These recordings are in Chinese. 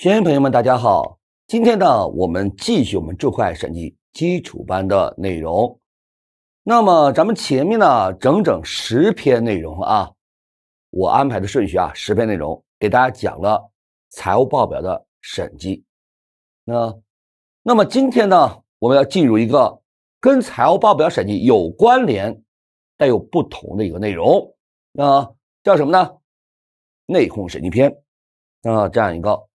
学员朋友们，大家好！今天呢，我们继续我们这块审计基础班的内容。那么，咱们前面呢，整整十篇内容啊，我安排的顺序啊，十篇内容给大家讲了财务报表的审计。那，那么今天呢，我们要进入一个跟财务报表审计有关联、但有不同的一个内容。那叫什么呢？内控审计篇。那这样一个。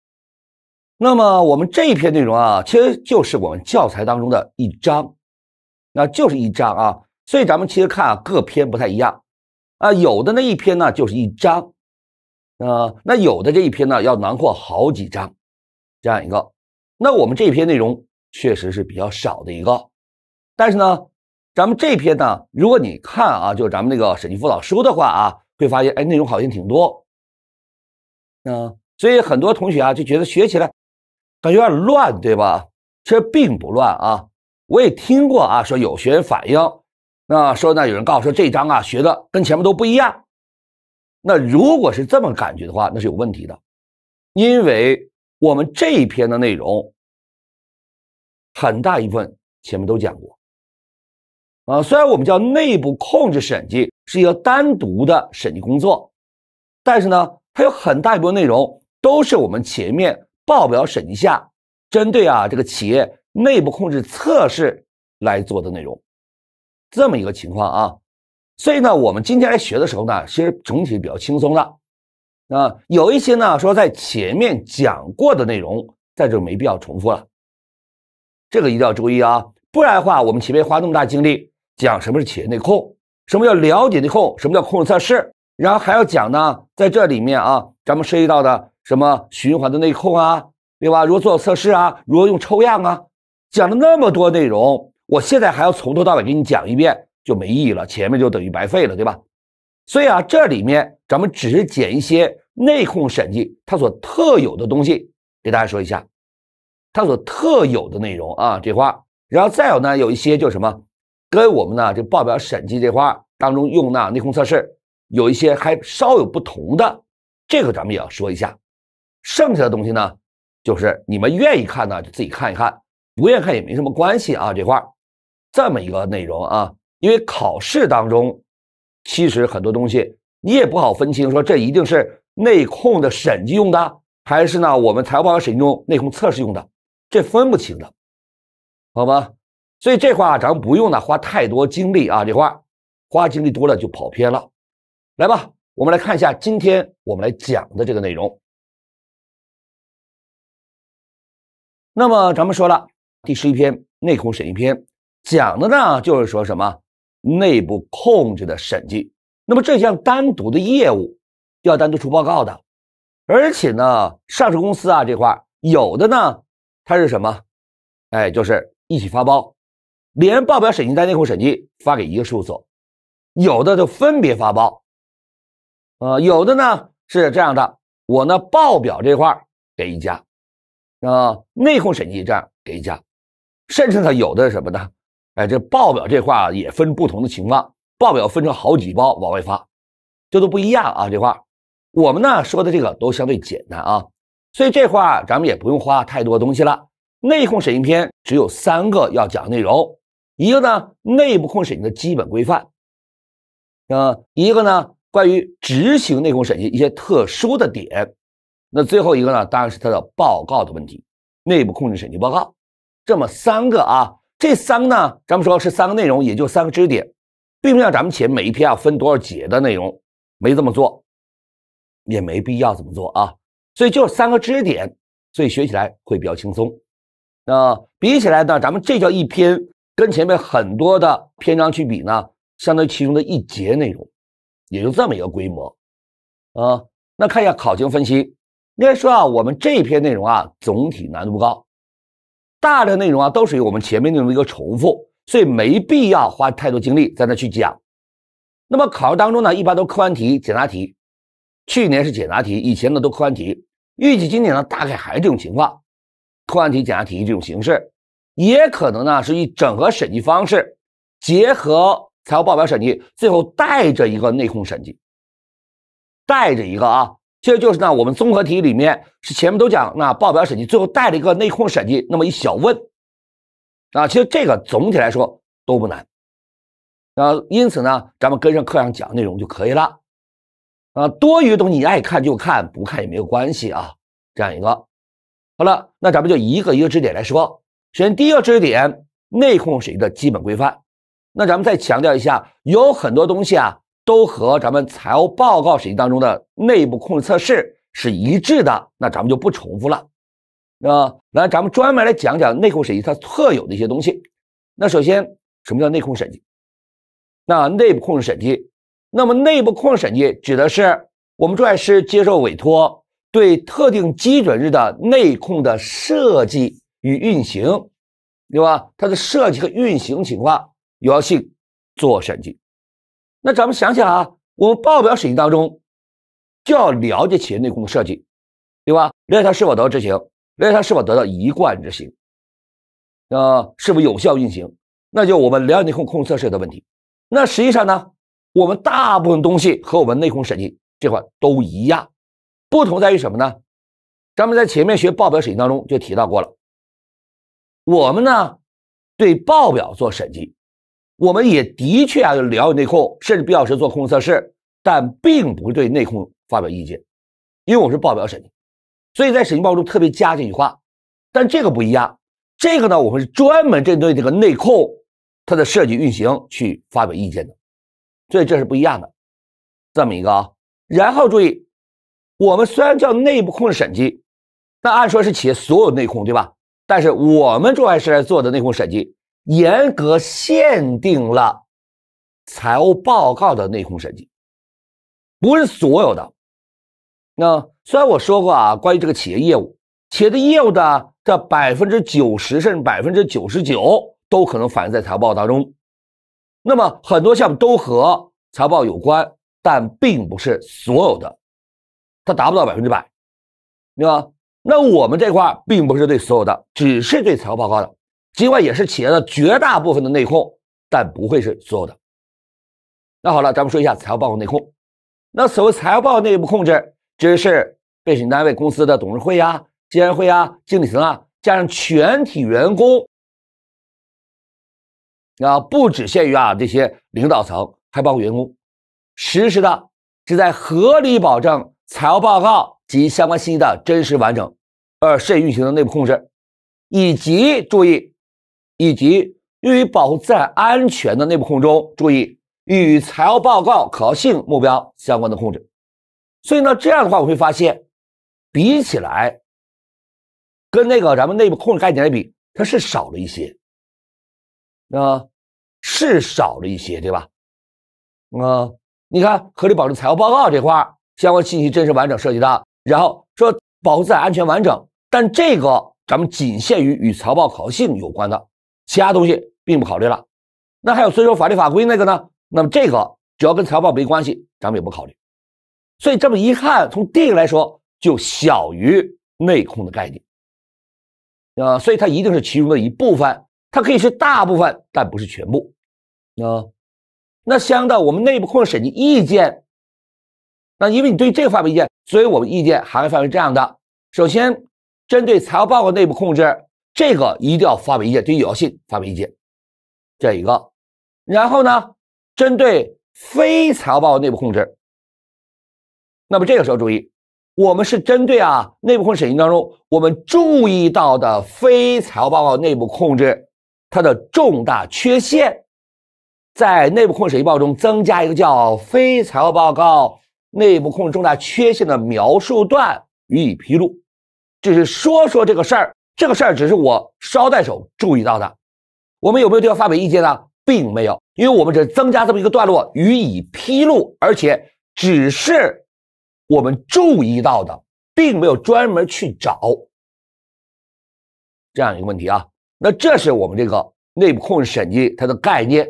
那么我们这一篇内容啊，其实就是我们教材当中的一章，那就是一章啊。所以咱们其实看啊，各篇不太一样啊，有的那一篇呢就是一章，啊，那有的这一篇呢要囊括好几章，这样一个。那我们这一篇内容确实是比较少的一个，但是呢，咱们这篇呢，如果你看啊，就是咱们那个审计辅导书的话啊，会发现哎内容好像挺多，嗯，所以很多同学啊就觉得学起来。感觉有点乱，对吧？其实并不乱啊。我也听过啊，说有学员反映，那说呢，有人告诉说这章啊学的跟前面都不一样。那如果是这么感觉的话，那是有问题的，因为我们这一篇的内容，很大一部分前面都讲过。啊，虽然我们叫内部控制审计是一个单独的审计工作，但是呢，它有很大一部分内容都是我们前面。报表审计下针对啊这个企业内部控制测试来做的内容，这么一个情况啊，所以呢我们今天来学的时候呢，其实整体比较轻松的啊，有一些呢说在前面讲过的内容，在这没必要重复了，这个一定要注意啊，不然的话我们前面花那么大精力讲什么是企业内控，什么叫了解内控，什么叫控制测试，然后还要讲呢在这里面啊咱们涉及到的。什么循环的内控啊，对吧？如何做好测试啊？如何用抽样啊？讲了那么多内容，我现在还要从头到尾给你讲一遍就没意义了，前面就等于白费了，对吧？所以啊，这里面咱们只是捡一些内控审计它所特有的东西给大家说一下，它所特有的内容啊，这块。然后再有呢，有一些就什么，跟我们呢这报表审计这块当中用的内控测试有一些还稍有不同的，这个咱们也要说一下。剩下的东西呢，就是你们愿意看呢就自己看一看，不愿意看也没什么关系啊。这块这么一个内容啊，因为考试当中其实很多东西你也不好分清，说这一定是内控的审计用的，还是呢我们财务报表审计用内控测试用的，这分不清的，好吗？所以这块啊，咱们不用呢花太多精力啊，这块花精力多了就跑偏了。来吧，我们来看一下今天我们来讲的这个内容。那么咱们说了第十一篇内控审计篇，讲的呢就是说什么内部控制的审计。那么这项单独的业务要单独出报告的，而且呢，上市公司啊这块有的呢，它是什么？哎，就是一起发包，连报表审计带内控审计发给一个事务所；有的就分别发包，呃，有的呢是这样的，我呢报表这块给一家。啊，内控审计这样给一家，甚至呢有的什么呢？哎，这报表这块也分不同的情况，报表分成好几包往外发，这都不一样啊。这块我们呢说的这个都相对简单啊，所以这块咱们也不用花太多东西了。内控审计篇只有三个要讲内容，一个呢内部控审计的基本规范，啊，一个呢关于执行内控审计一些特殊的点。那最后一个呢，当然是它的报告的问题，内部控制审计报告。这么三个啊，这三个呢，咱们说是三个内容，也就三个知识点，并不像咱们前每一篇要分多少节的内容，没这么做，也没必要这么做啊。所以就三个知识点，所以学起来会比较轻松。啊，比起来呢，咱们这叫一篇，跟前面很多的篇章去比呢，相当于其中的一节内容，也就这么一个规模。啊，那看一下考情分析。应该说啊，我们这篇内容啊，总体难度不高，大的内容啊，都属于我们前面内容的一个重复，所以没必要花太多精力在那去讲。那么考试当中呢，一般都客观题、简答题，去年是简答题，以前呢都客观题，预计今年呢大概还是这种情况，客观题、简答题这种形式，也可能呢是以整合审计方式，结合财务报表审计，最后带着一个内控审计，带着一个啊。其实就是呢，我们综合题里面是前面都讲那报表审计，最后带了一个内控审计，那么一小问，啊，其实这个总体来说都不难，啊，因此呢，咱们跟上课上讲内容就可以了，啊，多余的东西你爱看就看，不看也没有关系啊，这样一个，好了，那咱们就一个一个知识点来说，首先第一个知识点，内控审计的基本规范，那咱们再强调一下，有很多东西啊。都和咱们财务报告审计当中的内部控制测试是一致的，那咱们就不重复了。那来，咱们专门来讲讲内控审计它特有的一些东西。那首先，什么叫内控审计？那内部控制审计，那么内部控制审计指的是我们注册师接受委托，对特定基准日的内控的设计与运行，对吧？它的设计和运行情况，有要去做审计。那咱们想想啊，我们报表审计当中就要了解企业内控设计，对吧？了解它是否得到执行，了解它是否得到一贯执行，啊，是否有效运行？那就我们了解内控控制测试的问题。那实际上呢，我们大部分东西和我们内控审计这块都一样，不同在于什么呢？咱们在前面学报表审计当中就提到过了，我们呢对报表做审计。我们也的确啊了解内控，甚至必要时做控制测试，但并不对内控发表意见，因为我们是报表审计，所以在审计报告中特别加这句话。但这个不一样，这个呢我们是专门针对这个内控它的设计运行去发表意见的，所以这是不一样的，这么一个啊。然后注意，我们虽然叫内部控制审计，那按说是企业所有内控对吧？但是我们作为是来做的内控审计。严格限定了财务报告的内控审计，不是所有的。那虽然我说过啊，关于这个企业业务，企业的业务的这百分之九十甚至百分之九十九都可能反映在财报当中。那么很多项目都和财报有关，但并不是所有的，它达不到百分之百，对吧？那我们这块并不是对所有的，只是对财务报告的。尽管也是企业的绝大部分的内控，但不会是所有的。那好了，咱们说一下财务报告内控。那所谓财务报告内部控制，指的是被审单位公司的董事会呀、监事会呀、经理层啊，加上全体员工啊，不只限于啊这些领导层，还包括员工，实施的旨在合理保证财务报告及相关信息的真实完整，而设运行的内部控制，以及注意。以及用于保护在安全的内部控制，注意与财务报告可靠性目标相关的控制。所以呢，这样的话我会发现，比起来跟那个咱们内部控制概念来比，它是少了一些，啊，是少了一些，对吧？啊，你看，合理保证财务报告这块相关信息真实完整涉及到，然后说保护在安全完整，但这个咱们仅限于与财报可靠性有关的。其他东西并不考虑了，那还有遵守法律法规那个呢？那么这个只要跟财报没关系，咱们也不考虑。所以这么一看，从定义来说就小于内控的概念，啊，所以它一定是其中的一部分，它可以是大部分，但不是全部。啊，那相应的我们内部控制审计意见，那因为你对这个范围意见，所以我们意见涵盖范围这样的。首先，针对财务报告内部控制。这个一定要发表意见，对于有效性发表意见，这一个。然后呢，针对非财务报告内部控制，那么这个时候注意，我们是针对啊内部控制审计当中我们注意到的非财务报告内部控制它的重大缺陷，在内部控制审计报告中增加一个叫非财务报告内部控制重大缺陷的描述段予以披露，就是说说这个事儿。这个事儿只是我捎带手注意到的，我们有没有对要发表意见呢？并没有，因为我们只增加这么一个段落予以披露，而且只是我们注意到的，并没有专门去找这样一个问题啊。那这是我们这个内部控制审计它的概念。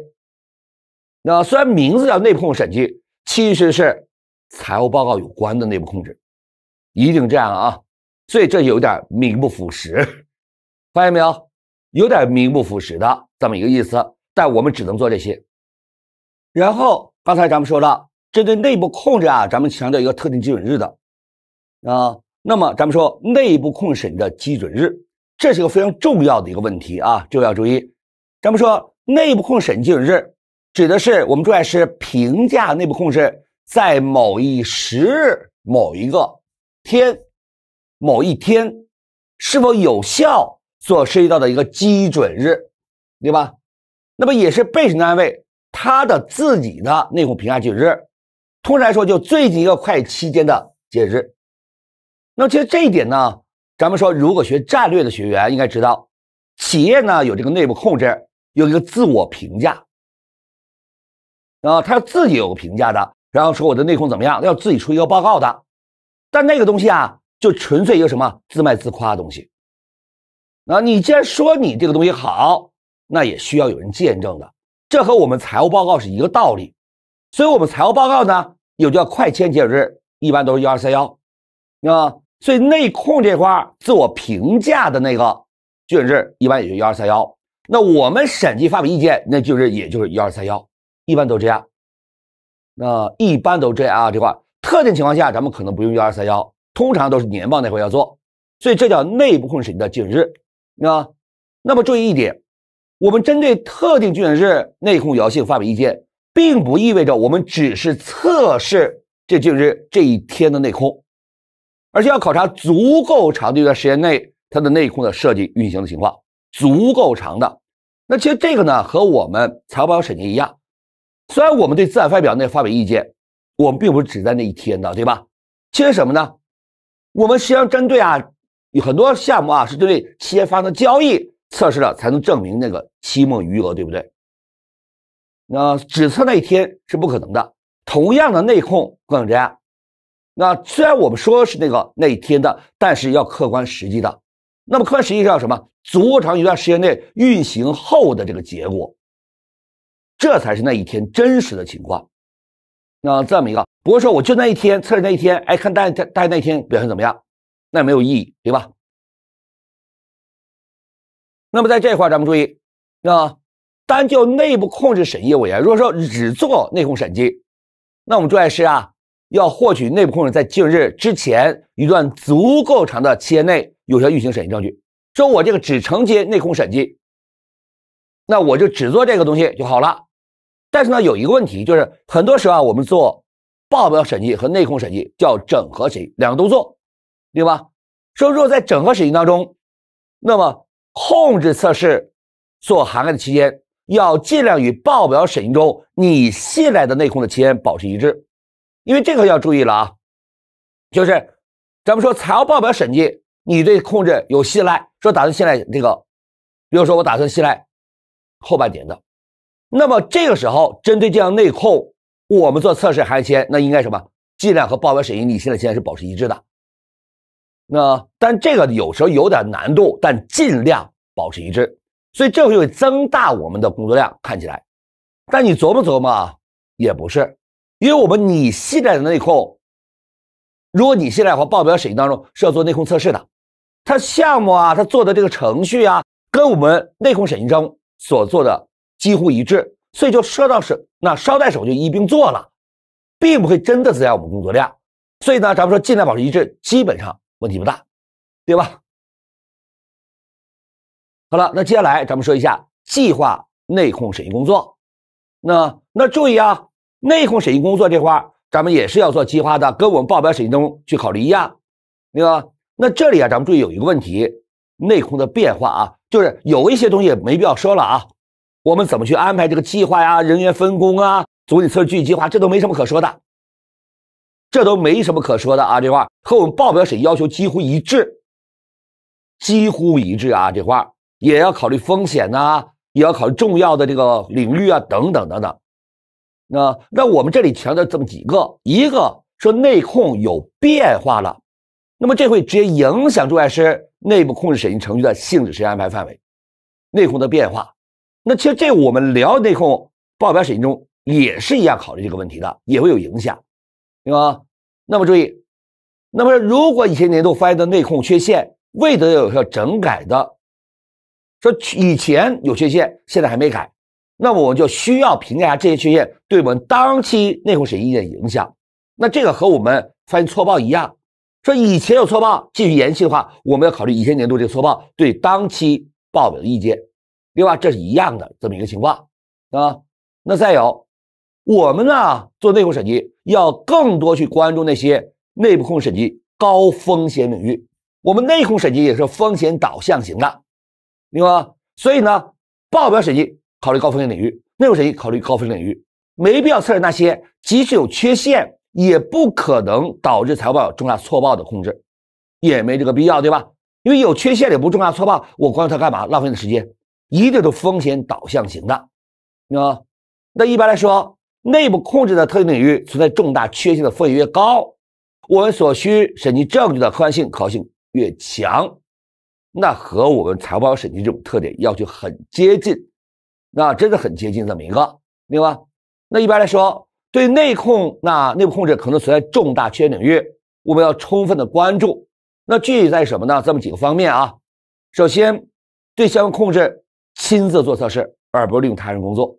那虽然名字叫内部控制审计，其实是财务报告有关的内部控制，一定这样啊。所以这有点名不副实，发现没有？有点名不副实的这么一个意思。但我们只能做这些。然后刚才咱们说了，针对内部控制啊，咱们强调一个特定基准日的啊。那么咱们说内部控审的基准日，这是个非常重要的一个问题啊，这个要注意。咱们说内部控审基准日，指的是我们注意是评价内部控制在某一时日、某一个天。某一天是否有效所涉及到的一个基准日，对吧？那么也是被审单位他的自己的内控评价基准日，通常来说就最近一个会计期间的截止。日。那么其实这一点呢，咱们说如果学战略的学员应该知道，企业呢有这个内部控制有一个自我评价，然后他自己有个评价的，然后说我的内控怎么样，要自己出一个报告的，但那个东西啊。就纯粹一个什么自卖自夸的东西，那你既然说你这个东西好，那也需要有人见证的，这和我们财务报告是一个道理。所以我们财务报告呢，有叫快签截止日，一般都是幺二三幺，啊，所以内控这块自我评价的那个基准日一般也就幺二三幺。那我们审计发表意见，那就是也就是幺二三幺，一般都这样。那一般都这样啊，这块特定情况下咱们可能不用幺二三幺。通常都是年报那会要做，所以这叫内部控制审计的基准日，啊，那么注意一点，我们针对特定基准日内控有效性发表意见，并不意味着我们只是测试这基准日这一天的内控，而且要考察足够长的一段时间内它的内控的设计运行的情况，足够长的。那其实这个呢和我们财务报表审计一样，虽然我们对资产负债表内发表意见，我们并不是只在那一天的，对吧？其实什么呢？我们实际上针对啊，有很多项目啊，是针对企业发生的交易测试了，才能证明那个期末余额对不对？那只测那一天是不可能的。同样的内控，告诉家，那虽然我们说是那个那一天的，但是要客观实际的。那么客观实际要什么？足够长一段时间内运行后的这个结果，这才是那一天真实的情况。那这么一个。不过说我就那一天测试那一天，哎，看大家大家那一天表现怎么样，那也没有意义，对吧？那么在这一块咱们注意，那单就内部控制审计而言，如果说只做内控审计，那我们注意是啊，要获取内部控制在近日之前一段足够长的期间内有效运行审计证据。说我这个只承接内控审计，那我就只做这个东西就好了。但是呢，有一个问题就是，很多时候啊，我们做报表审计和内控审计叫整合审计，两个都做，对吧？说如果在整合审计当中，那么控制测试所涵盖的期间要尽量与报表审计中你信赖的内控的期间保持一致，因为这个要注意了啊。就是咱们说财务报表审计，你对控制有信赖，说打算信赖这个，比如说我打算信赖后半年的，那么这个时候针对这样内控。我们做测试还签，那应该什么尽量和报表审议你现在现在是保持一致的。那但这个有时候有点难度，但尽量保持一致，所以这会增大我们的工作量，看起来。但你琢磨琢磨啊，也不是，因为我们你现在的内控，如果你现在和报表审计当中是要做内控测试的，它项目啊，它做的这个程序啊，跟我们内控审计中所做的几乎一致。所以就涉到是那捎带手就一并做了，并不会真的增加我们工作量。所以呢，咱们说尽量保持一致，基本上问题不大，对吧？好了，那接下来咱们说一下计划内控审计工作。那那注意啊，内控审计工作这块咱们也是要做计划的，跟我们报表审计中去考虑一样，对吧？那这里啊，咱们注意有一个问题，内控的变化啊，就是有一些东西没必要说了啊。我们怎么去安排这个计划呀？人员分工啊，总体策略计划，这都没什么可说的，这都没什么可说的啊！这块和我们报表审计要求几乎一致，几乎一致啊！这块也要考虑风险呐，也要考虑重要的这个领域啊，等等等等。那那我们这里强调这么几个：一个说内控有变化了，那么这会直接影响住外师内部控制审计程序的性质、时间安排、范围，内控的变化。那其实这我们聊内控报表审计中也是一样考虑这个问题的，也会有影响，对吧？那么注意，那么如果以前年度发现的内控缺陷未得到有效整改的，说以前有缺陷，现在还没改，那么我们就需要评价下这些缺陷对我们当期内控审计的影响。那这个和我们发现错报一样，说以前有错报继续延续的话，我们要考虑以前年度这个错报对当期报表的意见。另外，这是一样的这么一个情况，啊，那再有，我们呢做内控审计要更多去关注那些内部控制审计高风险领域。我们内控审计也是风险导向型的，明白吗？所以呢，报表审计考虑高风险领域，内部审计考虑高风险领域，没必要测试那些即使有缺陷也不可能导致财务报表重大错报的控制，也没这个必要，对吧？因为有缺陷也不重大错报，我关注它干嘛？浪费你的时间。一定是风险导向型的，啊，那一般来说，内部控制的特定领域存在重大缺陷的风险越高，我们所需审计证据的客观性、可靠性越强，那和我们财务报审计这种特点要求很接近，那真的很接近这么一个，明白？那一般来说，对内控那内部控制可能存在重大缺陷领域，我们要充分的关注，那具体在什么呢？这么几个方面啊，首先对相关控制。亲自做测试，而不是利用他人工作，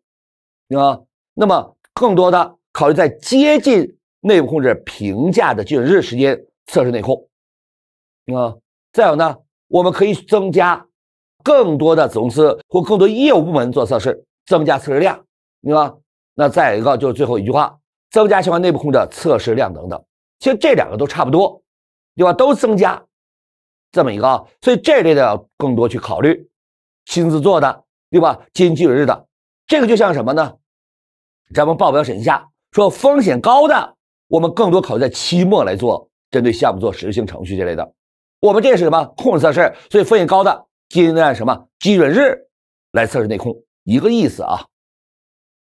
啊，那么更多的考虑在接近内部控制评价的基准日时间测试内控，啊，再有呢，我们可以增加更多的子公司或更多业务部门做测试，增加测试量，你看，那再一个就是最后一句话，增加相关内部控制测试量等等，其实这两个都差不多，对吧？都增加这么一个，所以这类的更多去考虑。亲自做的，对吧？基准日的，这个就像什么呢？咱们报表审计下，说风险高的，我们更多考虑在期末来做，针对项目做实质性程序这类的。我们这是什么控制测试？所以风险高的，尽量什么基准日来测试内控，一个意思啊。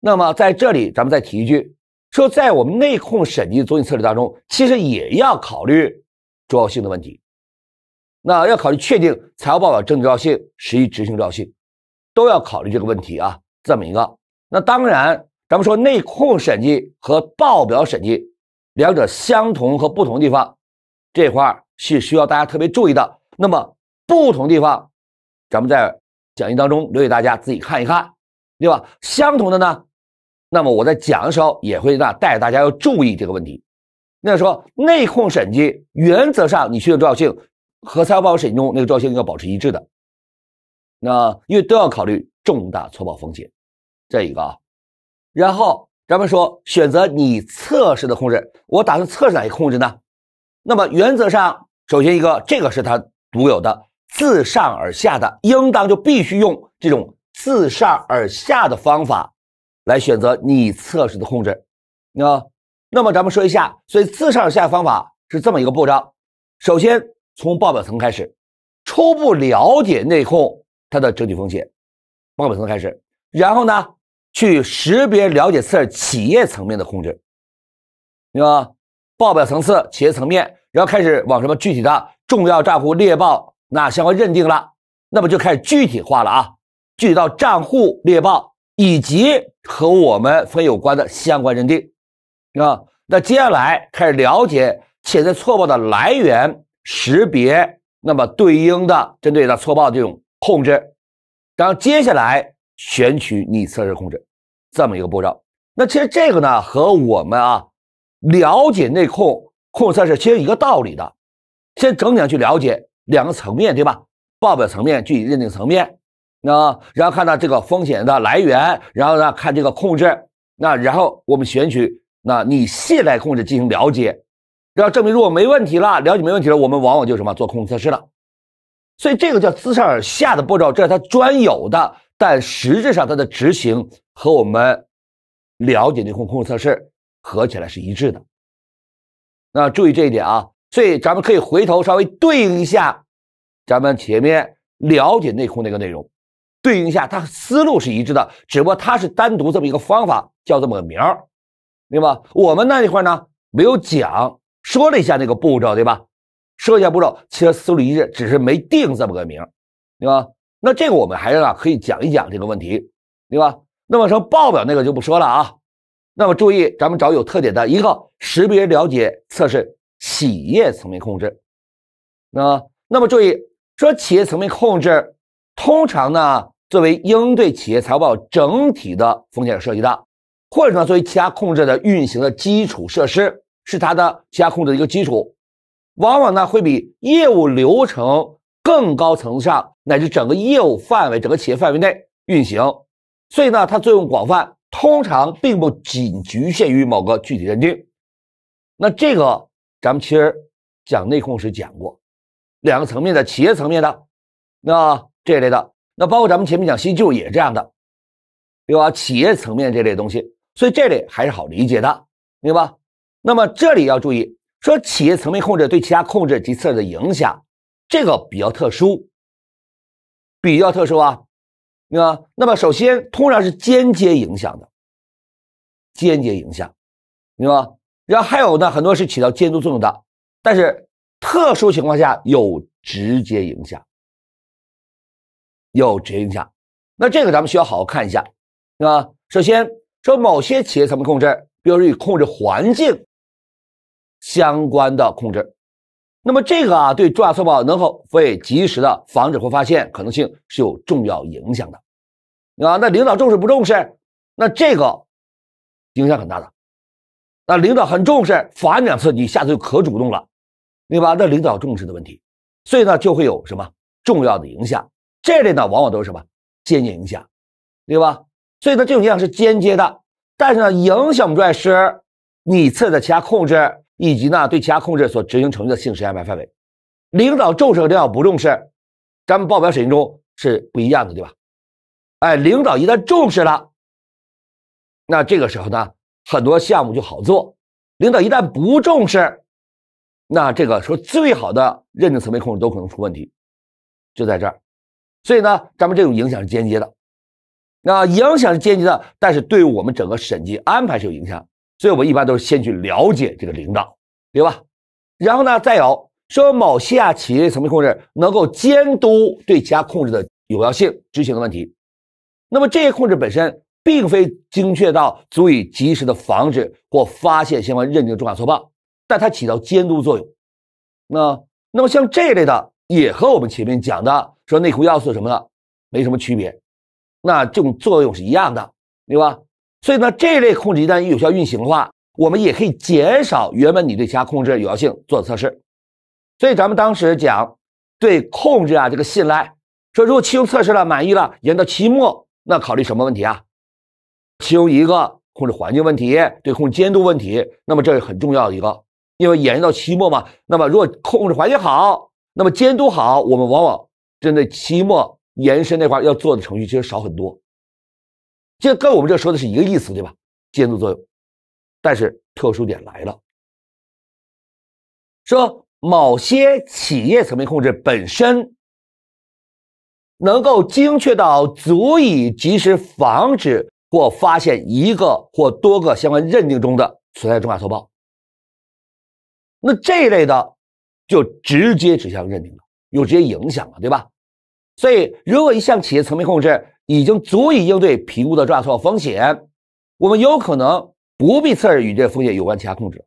那么在这里，咱们再提一句，说在我们内控审计综总体测试当中，其实也要考虑重要性的问题。那要考虑确定财务报表重要性，实际执行重要性，都要考虑这个问题啊，这么一个。那当然，咱们说内控审计和报表审计两者相同和不同地方，这块是需要大家特别注意的。那么不同地方，咱们在讲义当中留给大家自己看一看，对吧？相同的呢，那么我在讲的时候也会那带大家要注意这个问题。那说内控审计原则上你需要重要性。和财务报告审计中那个要性要保持一致的，那因为都要考虑重大错报风险，这一个啊。然后咱们说选择你测试的控制，我打算测试哪些控制呢？那么原则上，首先一个，这个是它独有的，自上而下的，应当就必须用这种自上而下的方法来选择你测试的控制。那那么咱们说一下，所以自上而下方法是这么一个步骤，首先。从报表层开始，初步了解内控它的整体风险，报表层开始，然后呢，去识别了解次企业层面的控制，是吧？报表层次、企业层面，然后开始往什么具体的、重要账户、列报那相关认定了，那么就开始具体化了啊，具体到账户、列报以及和我们分有关的相关认定，啊，那接下来开始了解潜在错报的来源。识别，那么对应的针对的错报这种控制，然后接下来选取你测试控制，这么一个步骤。那其实这个呢和我们啊了解内控控制测试其实一个道理的，先整体上去了解两个层面，对吧？报表层面具体认定层面，那然后看到这个风险的来源，然后呢看这个控制，那然后我们选取那你信赖控制进行了解。要证明如果没问题了，了解没问题了，我们往往就什么做控制测试了，所以这个叫自上而下的步骤，这是它专有的，但实质上它的执行和我们了解内控控制测试合起来是一致的。那注意这一点啊，所以咱们可以回头稍微对应一下，咱们前面了解内控那个内容，对应一下，它思路是一致的，只不过它是单独这么一个方法，叫这么个名儿，对吧？我们那一块呢没有讲。说了一下那个步骤，对吧？说一下步骤，其实思路一致，只是没定这么个名，对吧？那这个我们还是啊可以讲一讲这个问题，对吧？那么说报表那个就不说了啊。那么注意，咱们找有特点的一个识别、了解、测试企业层面控制。那那么注意，说企业层面控制通常呢作为应对企业财务报整体的风险设计的，或者说作为其他控制的运行的基础设施。是它的内控的一个基础，往往呢会比业务流程更高层次上乃至整个业务范围、整个企业范围内运行，所以呢它作用广泛，通常并不仅局限于某个具体认定。那这个咱们其实讲内控时讲过，两个层面的，企业层面的，那这类的，那包括咱们前面讲新旧也是这样的，对吧？企业层面这类东西，所以这类还是好理解的，明白吧？那么这里要注意，说企业层面控制对其他控制及测试的影响，这个比较特殊，比较特殊啊，对吧？那么首先，通常是间接影响的，间接影响，明白吧？然后还有呢，很多是起到监督作用的，但是特殊情况下有直接影响，有直接影响。那这个咱们需要好好看一下，对吧？首先说某些企业层面控制，比如说与控制环境。相关的控制，那么这个啊，对重大错报能否被及时的防止或发现，可能性是有重要影响的啊。那领导重视不重视，那这个影响很大的。那领导很重视，罚你两次，你下次就可主动了，对吧？那领导重视的问题，所以呢，就会有什么重要的影响。这类呢，往往都是什么间接影响，对吧？所以呢，这种影响是间接的，但是呢，影响不外是你测的其他控制。以及呢，对其他控制所执行程序的性质安排范围，领导重视和领导不重视，咱们报表审议中是不一样的，对吧？哎，领导一旦重视了，那这个时候呢，很多项目就好做；领导一旦不重视，那这个时候最好的认证层面控制都可能出问题，就在这儿。所以呢，咱们这种影响是间接的，那影响是间接的，但是对我们整个审计安排是有影响。所以我们一般都是先去了解这个领导，对吧？然后呢，再有说某些啊企业层面控制能够监督对其他控制的有效性执行的问题。那么这些控制本身并非精确到足以及时的防止或发现相关认定的重大错报，但它起到监督作用。那那么像这一类的也和我们前面讲的说内裤要素什么的没什么区别，那这种作用是一样的，对吧？所以呢，这类控制一旦有效运行的话，我们也可以减少原本你对其他控制有效性做的测试。所以咱们当时讲对控制啊这个信赖，说如果期中测试了满意了，延到期末，那考虑什么问题啊？其中一个控制环境问题，对控制监督问题，那么这是很重要的一个，因为延伸到期末嘛，那么如果控制环境好，那么监督好，我们往往针对期末延伸那块要做的程序其实少很多。这跟我们这说的是一个意思，对吧？监督作用，但是特殊点来了，说某些企业层面控制本身能够精确到足以及时防止或发现一个或多个相关认定中的存在重大错报，那这一类的就直接指向认定了，有直接影响了，对吧？所以，如果一项企业层面控制，已经足以应对评估的抓错风险，我们有可能不必测试与这风险有关其他控制。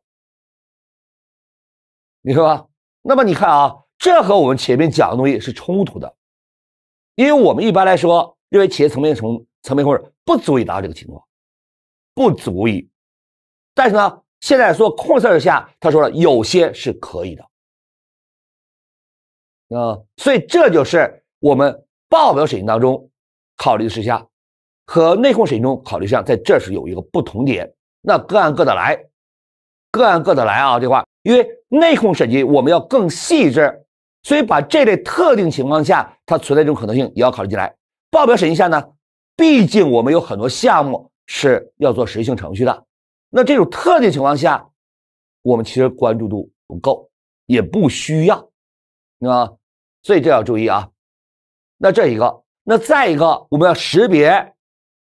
你说吧，那么你看啊，这和我们前面讲的东西是冲突的，因为我们一般来说认为企业层面层层面控制不足以达到这个情况，不足以。但是呢，现在说控制下，他说了有些是可以的，啊，所以这就是我们报表水平当中。考虑事项和内控审计中考虑事项在这是有一个不同点，那个按个的来，个按个的来啊，这话，因为内控审计我们要更细致，所以把这类特定情况下它存在一种可能性也要考虑进来。报表审计下呢，毕竟我们有很多项目是要做实质性程序的，那这种特定情况下，我们其实关注度不够，也不需要，啊，所以这要注意啊，那这一个。那再一个，我们要识别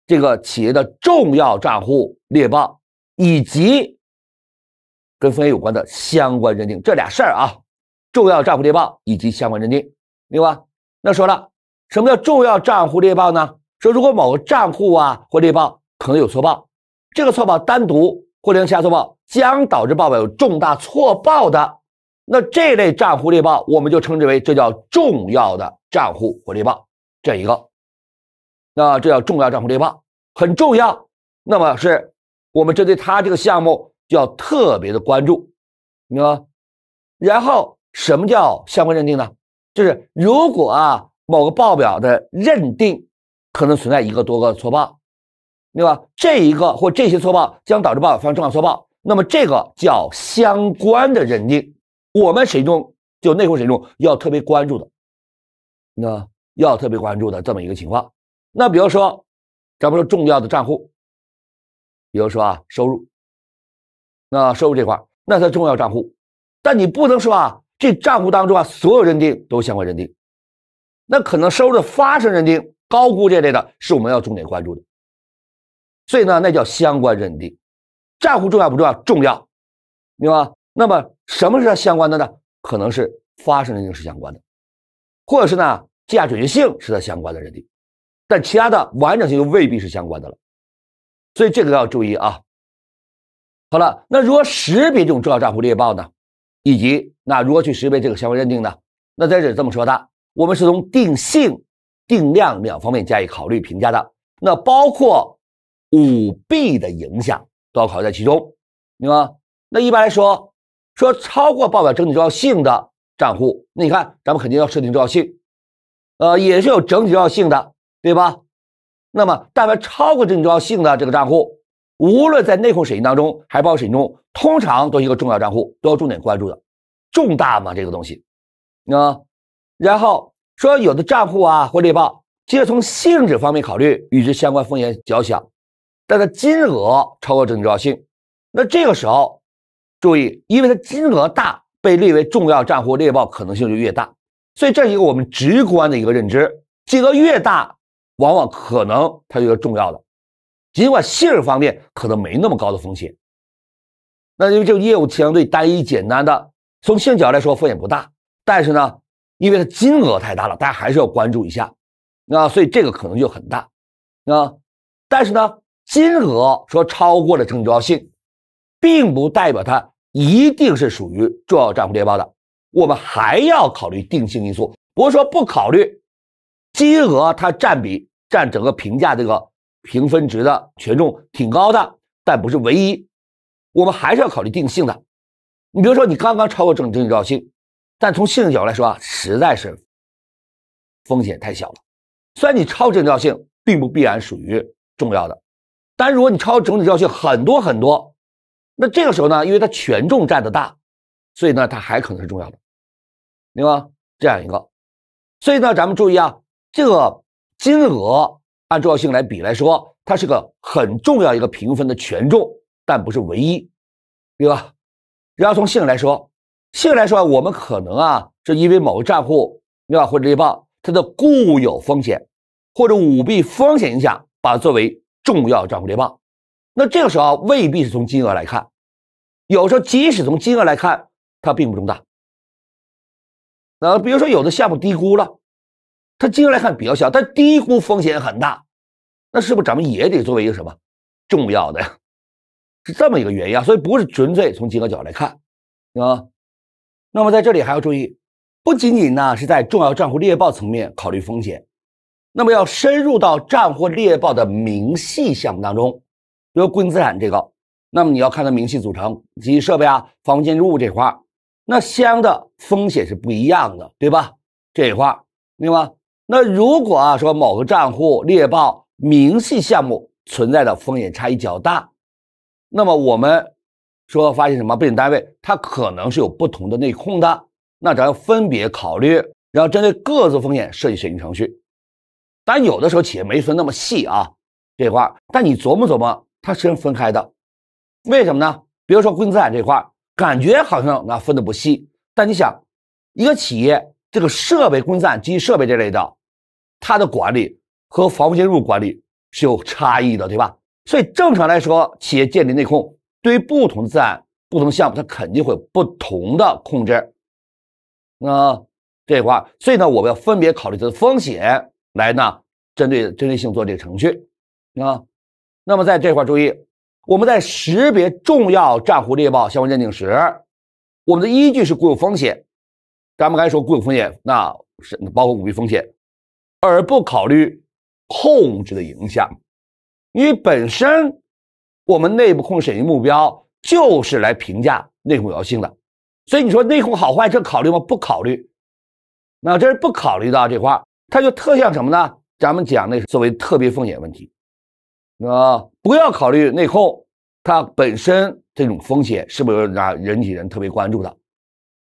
这个企业的重要账户列报，以及跟分险有关的相关认定，这俩事儿啊。重要账户列报以及相关认定，另外，那说了，什么叫重要账户列报呢？说如果某个账户啊或列报可能有错报，这个错报单独或连其他错报将导致报表有重大错报的，那这类账户列报我们就称之为这叫重要的账户或列报。这一个，那这叫重要账户列报，很重要。那么是我们针对他这个项目就要特别的关注，明白吗？然后什么叫相关认定呢？就是如果啊某个报表的认定可能存在一个多个错报，对吧？这一个或这些错报将导致报表发生重大错报，那么这个叫相关的认定，我们谁计中就内控谁计中要特别关注的，那。要特别关注的这么一个情况，那比如说，咱们说重要的账户，比如说啊收入，那收入这块那它重要账户，但你不能说啊这账户当中啊所有认定都相关认定，那可能收入的发生认定高估这类的是我们要重点关注的，所以呢那叫相关认定，账户重要不重要？重要，明白吗？那么什么是相关的呢？可能是发生认定是相关的，或者是呢？价准确性是它相关的认定，但其他的完整性就未必是相关的了，所以这个要注意啊。好了，那如何识别这种重要账户列报呢？以及那如何去识别这个相关认定呢？那在这里这么说的，我们是从定性、定量两方面加以考虑评价的。那包括舞弊的影响都要考虑在其中，明白吗？那一般来说，说超过报表整体重要性的账户，那你看咱们肯定要设定重要性。呃，也是有整体重要性的，对吧？那么，但凡超过整体重要性的这个账户，无论在内控审计当中还是报审计中，通常都是一个重要账户，都要重点关注的，重大嘛这个东西。那，然后说有的账户啊或猎报，即使从性质方面考虑与之相关风险较小，但它金额超过整体重要性，那这个时候注意，因为它金额大，被列为重要账户猎报可能性就越大。所以这是一个我们直观的一个认知，金额越大，往往可能它越重要的。尽管性方面可能没那么高的风险，那因为这个业务相对单一简单的，从性角度来说风险不大。但是呢，因为它金额太大了，大家还是要关注一下。那所以这个可能就很大。那但是呢，金额说超过了成交性，并不代表它一定是属于重要账户列报的。我们还要考虑定性因素，不是说不考虑金额，它占比占整个评价这个评分值的权重挺高的，但不是唯一。我们还是要考虑定性的。你比如说，你刚刚超过整体重要性，但从性质角度来说啊，实在是风险太小了。虽然你超重要性并不必然属于重要的，但如果你超整体重要性很多很多，那这个时候呢，因为它权重占的大，所以呢，它还可能是重要的。对吧？这样一个，所以呢，咱们注意啊，这个金额按重要性来比来说，它是个很重要一个评分的权重，但不是唯一，对吧？然后从性质来说，性质来说，我们可能啊，是因为某个账户，对吧？或者猎报它的固有风险或者舞弊风险影响，把它作为重要账户列报。那这个时候啊，未必是从金额来看，有时候即使从金额来看，它并不重大。啊，比如说有的项目低估了，它金额来看比较小，但低估风险很大，那是不是咱们也得作为一个什么重要的呀？是这么一个原因啊。所以不是纯粹从金额角度来看，啊。那么在这里还要注意，不仅仅呢是在重要账户列报层面考虑风险，那么要深入到账户列报的明细项目当中，比如固定资产这个，那么你要看它明细组成，及设备啊、房屋建筑物这块那相应的风险是不一样的，对吧？这一块，明白吗？那如果啊说某个账户猎豹明细项目存在的风险差异较大，那么我们说发现什么？被审单位它可能是有不同的内控的，那咱要分别考虑，然后针对各自风险设计审计程序。但有的时候企业没分那么细啊，这一块，但你琢磨琢磨，它是分开的，为什么呢？比如说固定资产这块。感觉好像那分的不细，但你想，一个企业这个设备工站、机器设备这类的，它的管理和防屋侵入管理是有差异的，对吧？所以正常来说，企业建立内控，对于不同的然、不同项目，它肯定会有不同的控制。那这块所以呢，我们要分别考虑它的风险，来呢针对针对性做这个程序。啊，那么在这块注意。我们在识别重要账户、猎豹相关认定时，我们的依据是固有风险。咱们刚才说固有风险，那是包括舞弊风险，而不考虑控制的影响。因为本身我们内部控制审计目标就是来评价内部有效性的，所以你说内控好坏这考虑吗？不考虑。那这是不考虑到这块它就特像什么呢？咱们讲那所作为特别风险问题。啊，不要考虑内控，它本身这种风险是不是啊？人体人特别关注的，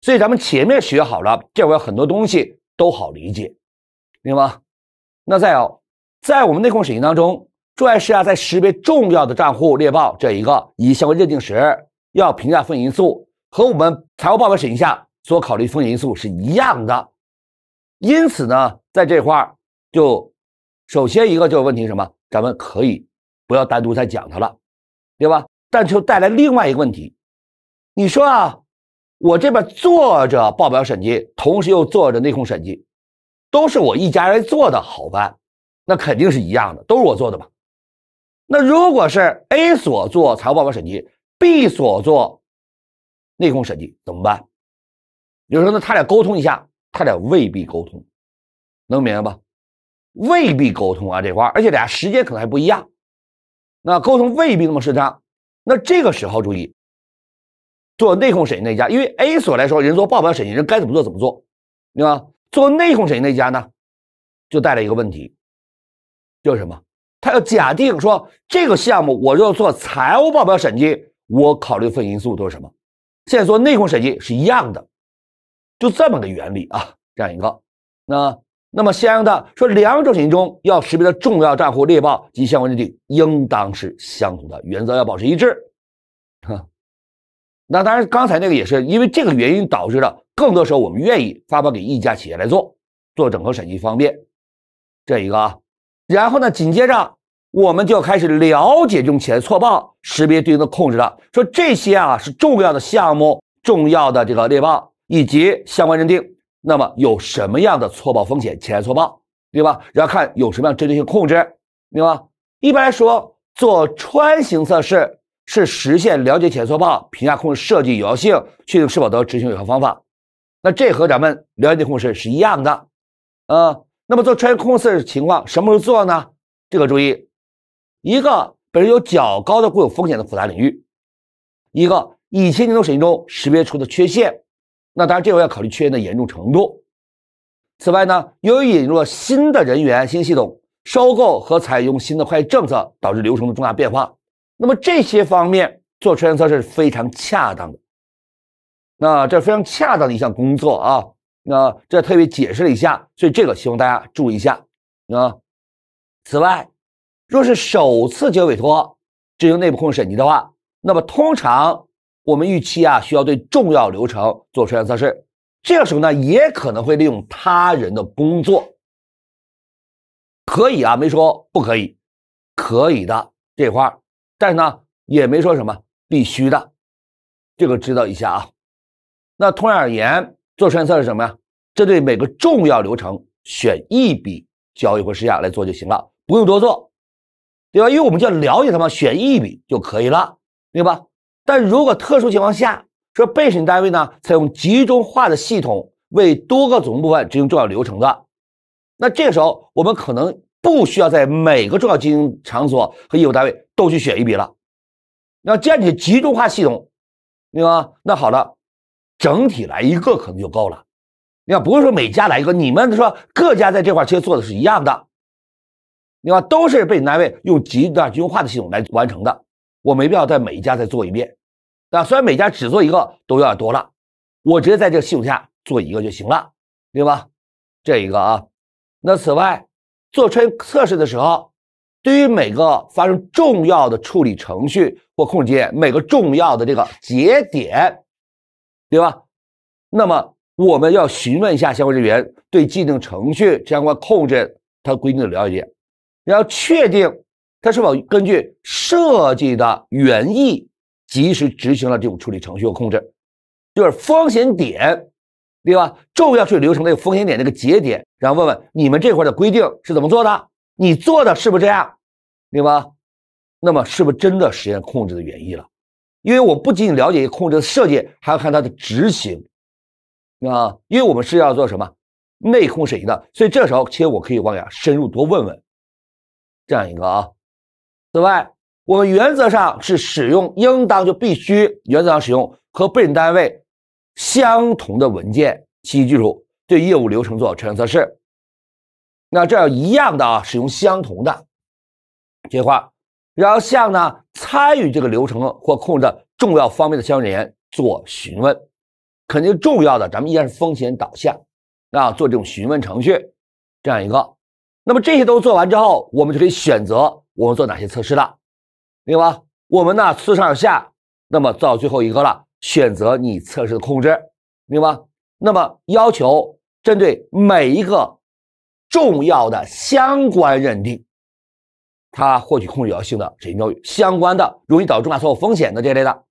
所以咱们前面学好了，这有很多东西都好理解，明白吗？那再有，在我们内控审计当中，注意事项在识别重要的账户列报这一个以相关认定时，要评价风险因素，和我们财务报表审计下所考虑风险因素是一样的。因此呢，在这块就首先一个就有问题什么？咱们可以。不要单独再讲它了，对吧？但就带来另外一个问题，你说啊，我这边做着报表审计，同时又做着内控审计，都是我一家人做的，好办，那肯定是一样的，都是我做的吧？那如果是 A 所做财务报表审计，B 所做内控审计怎么办？有时候呢，他俩沟通一下，他俩未必沟通，能明白吧？未必沟通啊，这块儿，而且俩时间可能还不一样。那沟通未必那么顺畅，那这个时候注意，做内控审计那家，因为 A 所来说人做报表审计人该怎么做怎么做，对吧？做内控审计那家呢，就带来一个问题，就是什么？他要假定说这个项目我要做财务报表审计，我考虑的因素都是什么？现在做内控审计是一样的，就这么个原理啊，这样一个，那。那么相应的说，两种情形中要识别的重要账户、列报及相关认定，应当是相同的原则，要保持一致。哈，那当然，刚才那个也是因为这个原因导致的。更多时候我们愿意发包给一家企业来做，做整合审计方便。这一个啊，然后呢，紧接着我们就要开始了解这种企业错报识别对应的控制了。说这些啊是重要的项目、重要的这个列报以及相关认定。那么有什么样的错报风险潜在错报，对吧？然后看有什么样针对性控制，对吧？一般来说，做穿行测试是实现了解潜在错报、评价控制设计有效性、确定是否得到执行有效方法。那这和咱们了解控制是一样的，啊。那么做穿行控制情况什么时候做呢？这个注意，一个本身有较高的固有风险的复杂领域，一个以前年度审计中识别出的缺陷。那当然，这回要考虑缺陷的严重程度。此外呢，由于引入了新的人员、新系统、收购和采用新的会计政策，导致流程的重大变化。那么这些方面做缺陷测试是非常恰当的。那这非常恰当的一项工作啊。那这特别解释了一下，所以这个希望大家注意一下。那此外，若是首次接委托进行内部控制审计的话，那么通常。我们预期啊，需要对重要流程做出样测试。这个时候呢，也可能会利用他人的工作，可以啊，没说不可以，可以的这话。但是呢，也没说什么必须的，这个知道一下啊。那同样而言，做实验测试什么呀？针对每个重要流程，选一笔交易或事项来做就行了，不用多做，对吧？因为我们就要了解它嘛，选一笔就可以了，对吧？但如果特殊情况下，说被审单位呢采用集中化的系统为多个总部分执行重要流程的，那这个时候我们可能不需要在每个重要经营场所和业务单位都去选一笔了。那建立集中化系统，对吧？那好了，整体来一个可能就够了。你看，不是说每家来一个，你们说各家在这块其实做的是一样的，你看都是被单位用集中化的系统来完成的。我没必要在每一家再做一遍，啊，虽然每家只做一个都有点多了，我直接在这个系统下做一个就行了，对吧？这一个啊，那此外做穿测试的时候，对于每个发生重要的处理程序或控制，每个重要的这个节点，对吧？那么我们要询问一下相关人员对既定程序、相关控制它规定的了解，然后确定。他是否根据设计的原意及时执行了这种处理程序和控制？就是风险点，对吧？重要处理流程的风险点那个节点，然后问问你们这块的规定是怎么做的？你做的是不是这样，对吧？那么是不是真的实现控制的原意了？因为我不仅仅了解控制的设计，还要看它的执行，啊，因为我们是要做什么内控审计的，所以这时候其实我可以往下深入多问问这样一个啊。此外，我们原则上是使用应当就必须原则上使用和被审单位相同的文件，信息技术对业务流程做全样测试。那这样一样的啊，使用相同的计划，然后向呢参与这个流程或控制的重要方面的相关人员做询问，肯定重要的，咱们依然是风险导向啊，做这种询问程序这样一个。那么这些都做完之后，我们就可以选择。我们做哪些测试了？明白吗？我们呢，次上下，那么到最后一个了，选择你测试的控制，明白吗？那么要求针对每一个重要的相关认定，它获取控制有效性、的审计证据相关的、容易导致重大错误风险的这类的，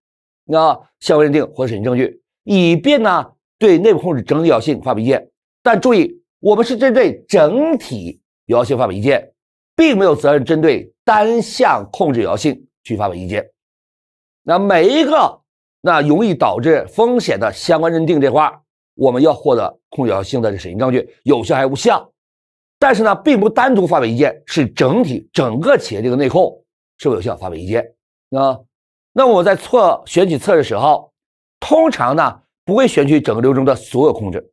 那相关认定或审计证据，以便呢对内部控制整体有效性发表意见。但注意，我们是针对整体有效性发表意见，并没有责任针对。单向控制有效性去发表意见，那每一个那容易导致风险的相关认定这块，我们要获得控制有效的审计证据，有效还是无效？但是呢，并不单独发表意见，是整体整个企业这个内控是否有效发表意见。啊？那我在测选取测试时候，通常呢不会选取整个流程的所有控制，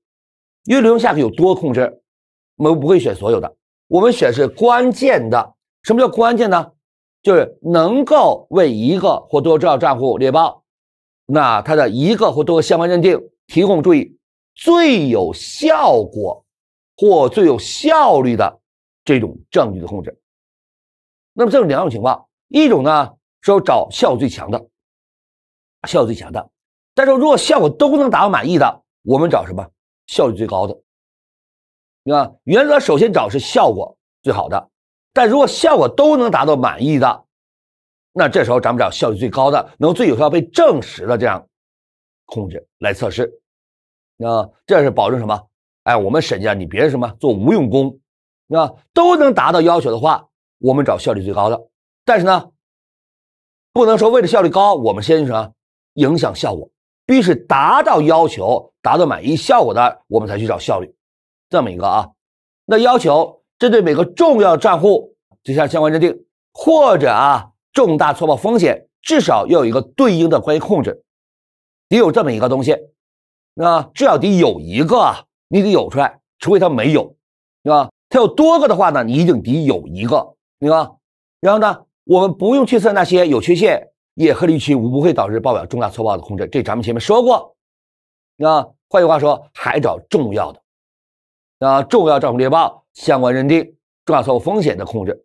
因为流程下有多控制，我们不会选所有的，我们选是关键的。什么叫关键呢？就是能够为一个或多个账户列报，那它的一个或多个相关认定提供注意最有效果或最有效率的这种证据的控制。那么这两种情况，一种呢说找效果最强的，效果最强的；但是如果效果都能达到满意的，我们找什么？效率最高的。你看，原则首先找是效果最好的。但如果效果都能达到满意的，那这时候咱们找效率最高的、能最有效被证实的这样控制来测试，那这是保证什么？哎，我们审计啊，你别什么做无用功，那都能达到要求的话，我们找效率最高的。但是呢，不能说为了效率高，我们先去什么影响效果。必须达到要求、达到满意效果的，我们才去找效率，这么一个啊。那要求。针对每个重要账户，这项相关认定，或者啊重大错报风险，至少要有一个对应的关于控制，得有这么一个东西，那至少得有一个，你得有出来，除非它没有，对吧？它有多个的话呢，你一定得有一个，明白？然后呢，我们不用去测那些有缺陷也合理无不会导致报表重大错报的控制，这咱们前面说过，那换句话说，还找重要的，那重要账户列报。相关认定、重大风险的控制，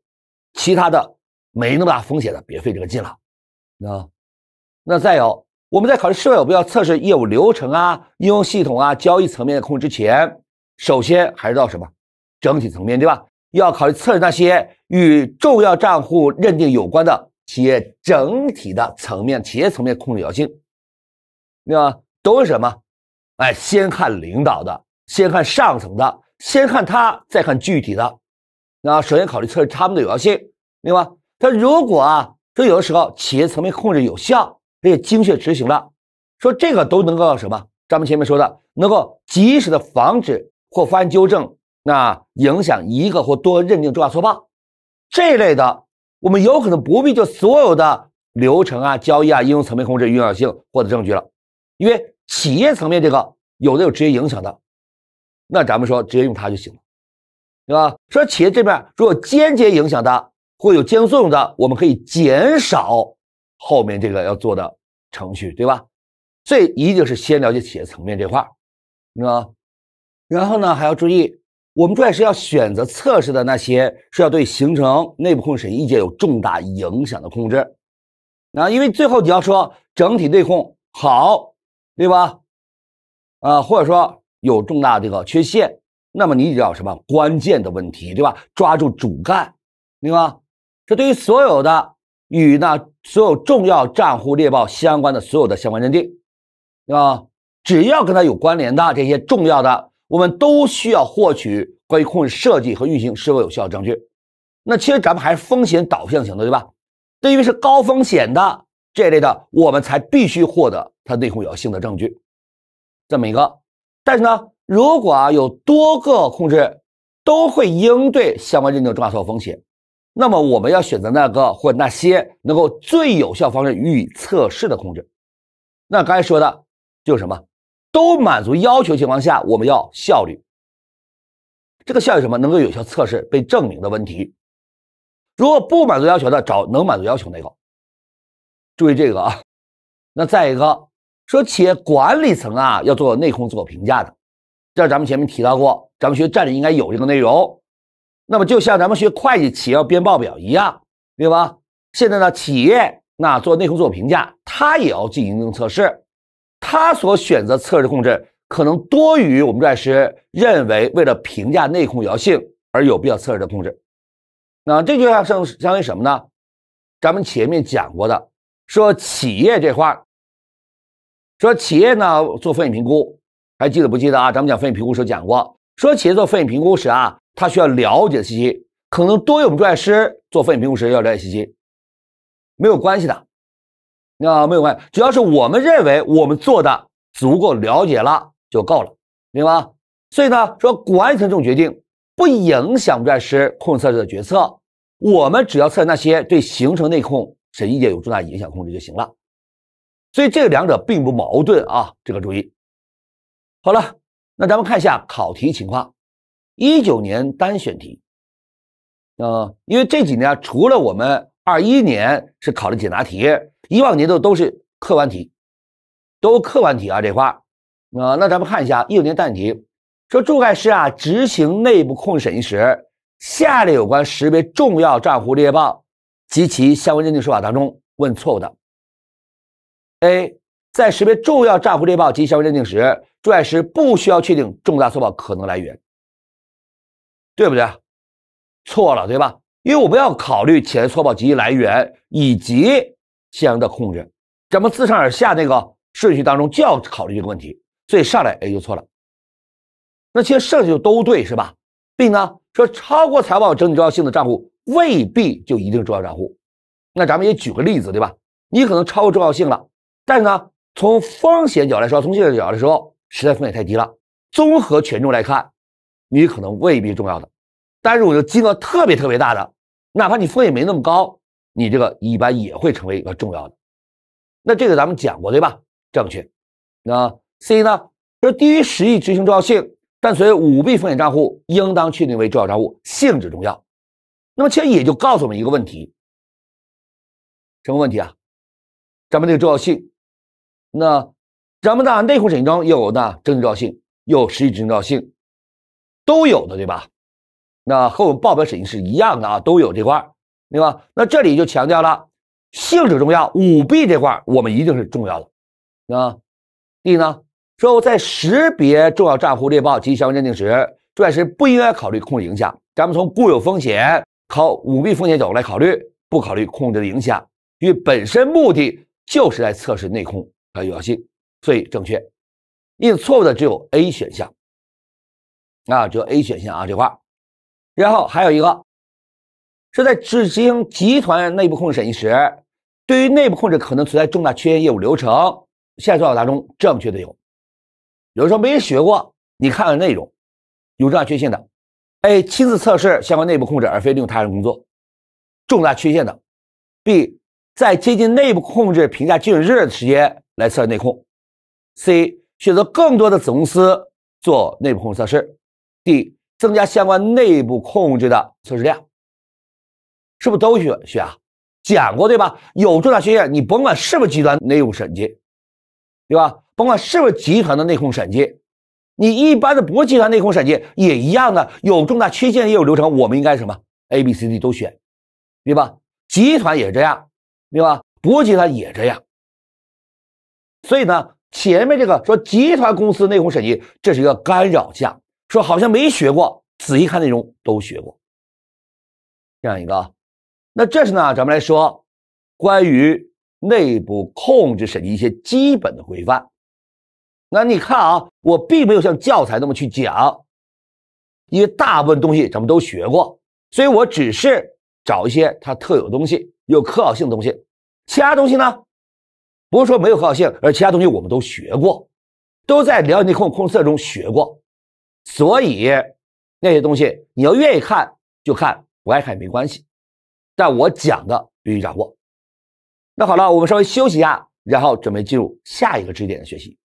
其他的没那么大风险的，别费这个劲了，啊。那再有，我们在考虑是否要测试业务流程啊、应用系统啊、交易层面的控制之前，首先还是到什么整体层面，对吧？要考虑测试那些与重要账户认定有关的企业整体的层面、企业层面控制有效性，那都是什么？哎，先看领导的，先看上层的。先看它，再看具体的。那首先考虑测试它们的有效性，另外，它如果啊，说有的时候企业层面控制有效，而且精确执行了，说这个都能够什么？咱们前面说的，能够及时的防止或发现纠正，那影响一个或多认定重大错报，这一类的，我们有可能不必就所有的流程啊、交易啊、应用层面控制有效性获得证据了，因为企业层面这个有的有直接影响的。那咱们说直接用它就行了，对吧？说企业这边如果间接影响的，或有监督作用的，我们可以减少后面这个要做的程序，对吧？这一定是先了解企业层面这块，啊，然后呢还要注意，我们主要是要选择测试的那些是要对形成内部控制审计意见有重大影响的控制。那因为最后你要说整体内控好，对吧？啊，或者说。有重大这个缺陷，那么你要什么关键的问题，对吧？抓住主干，明白吗？这对于所有的与那所有重要账户列报相关的所有的相关认定，对吧？只要跟它有关联的这些重要的，我们都需要获取关于控制设计和运行是否有效的证据。那其实咱们还是风险导向型的，对吧？正因为是高风险的这类的，我们才必须获得它内控有效性的证据，这么一个。但是呢，如果啊有多个控制都会应对相关认证重大错误风险，那么我们要选择那个或那些能够最有效方式予以测试的控制。那刚才说的，就是什么，都满足要求情况下，我们要效率。这个效率什么，能够有效测试被证明的问题。如果不满足要求的，找能满足要求那个。注意这个啊，那再一个。说企业管理层啊要做内控自我评价的，这咱们前面提到过，咱们学战略应该有这个内容。那么就像咱们学会计，企业要编报表一样，对吧？现在呢，企业那做内控自我评价，他也要进行一个测试，他所选择测试控制可能多于我们战略认为为了评价内控有效性而有必要测试的控制。那这句话相相当于什么呢？咱们前面讲过的，说企业这块。说企业呢做风险评估，还记得不记得啊？咱们讲风险评估时候讲过，说企业做风险评估时啊，它需要了解信息，可能多于我们注师做风险评估时要了解信息，没有关系的，那没有关系，只要是我们认为我们做的足够了解了就够了，明白吗？所以呢，说管理层这种决定不影响注册师控制测试的决策，我们只要测那些对形成内控审计意见有重大影响控制就行了。所以这两者并不矛盾啊，这个注意。好了，那咱们看一下考题情况。一九年单选题啊，因为这几年除了我们二一年是考的简答题，以往年度都是客观题，都客观题啊这块啊。那咱们看一下一九年单选题，说驻外师啊执行内部控制审议时，下列有关识别重要账户列报及其相关认定说法当中，问错误的。A 在识别重要账户错报及相关认定时，注册时不需要确定重大错报可能来源，对不对？错了，对吧？因为我们要考虑潜在错报及来源以及相应的控制，咱们自上而下那个顺序当中就要考虑这个问题，所以上来 A 就错了。那其实剩下就都对，是吧？B 呢说，超过财报整体重要性的账户未必就一定重要账户，那咱们也举个例子，对吧？你可能超过重要性了。但是呢，从风险角来说，从现在角来说，实在风险太低了。综合权重来看，你可能未必重要的。但是，我果金额特别特别大的，哪怕你风险没那么高，你这个一般也会成为一个重要的。那这个咱们讲过对吧？正确。那 C 呢，说低于十亿执行重要性，但随为五 B 风险账户，应当确定为重要账户，性质重要。那么其实也就告诉我们一个问题，什么问题啊？咱们这个重要性。那咱们的内控审计中有呢，治调性有实际征兆性，都有的，对吧？那和我们报表审计是一样的啊，都有这块，对吧？那这里就强调了性质重要，舞弊这块我们一定是重要的，啊。D 呢说在识别重要账户列报及相关认定时，注册师不应该考虑控制影响。咱们从固有风险、考舞弊风险角度来考虑，不考虑控制的影响，因为本身目的就是在测试内控。啊，有效性，所以正确，因此错误的只有 A 选项。啊，只有 A 选项啊，这块然后还有一个是在执行集团内部控制审计时，对于内部控制可能存在重大缺陷业务流程现做调查中，正确的有，有人说没人学过，你看看内容，有重大缺陷的，A 亲自测试相关内部控制，而非利用他人工作，重大缺陷的，B 在接近内部控制评价基准日的时间。来测试内控，C 选择更多的子公司做内部控制测试，D 增加相关内部控制的测试量，是不是都选选啊？讲过对吧？有重大缺陷，你甭管是不是集团内部审计，对吧？甭管是不是集团的内控审计，你一般的不是集团内控审计也一样的有重大缺陷业务流程，我们应该什么？A、B、C、D 都选，对吧？集团也这样，对吧？不集团也这样。所以呢，前面这个说集团公司内控审计，这是一个干扰项。说好像没学过，仔细看内容都学过。这样一个，那这是呢，咱们来说关于内部控制审计一些基本的规范。那你看啊，我并没有像教材那么去讲，因为大部分东西咱们都学过，所以我只是找一些它特有的东西，有可考性的东西，其他东西呢？不是说没有可靠性，而其他东西我们都学过，都在辽宁控控制测中学过，所以那些东西你要愿意看就看，不爱看也没关系。但我讲的必须掌握。那好了，我们稍微休息一下，然后准备进入下一个知识点的学习。